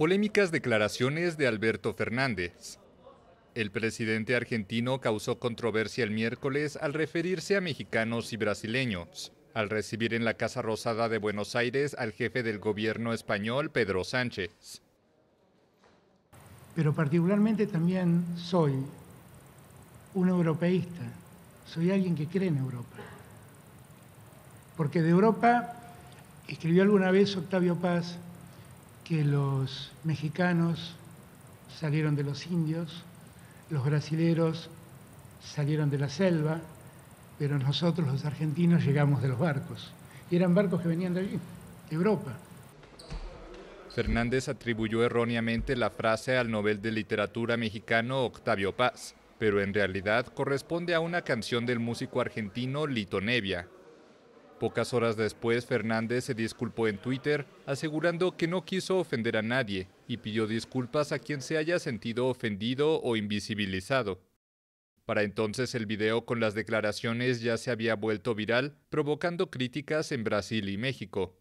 Polémicas declaraciones de Alberto Fernández. El presidente argentino causó controversia el miércoles al referirse a mexicanos y brasileños, al recibir en la Casa Rosada de Buenos Aires al jefe del gobierno español, Pedro Sánchez. Pero particularmente también soy un europeísta, soy alguien que cree en Europa. Porque de Europa, escribió alguna vez Octavio Paz, que los mexicanos salieron de los indios, los brasileros salieron de la selva, pero nosotros los argentinos llegamos de los barcos. Y eran barcos que venían de allí, de Europa. Fernández atribuyó erróneamente la frase al novel de Literatura mexicano Octavio Paz, pero en realidad corresponde a una canción del músico argentino Lito Nevia, Pocas horas después, Fernández se disculpó en Twitter, asegurando que no quiso ofender a nadie y pidió disculpas a quien se haya sentido ofendido o invisibilizado. Para entonces el video con las declaraciones ya se había vuelto viral, provocando críticas en Brasil y México.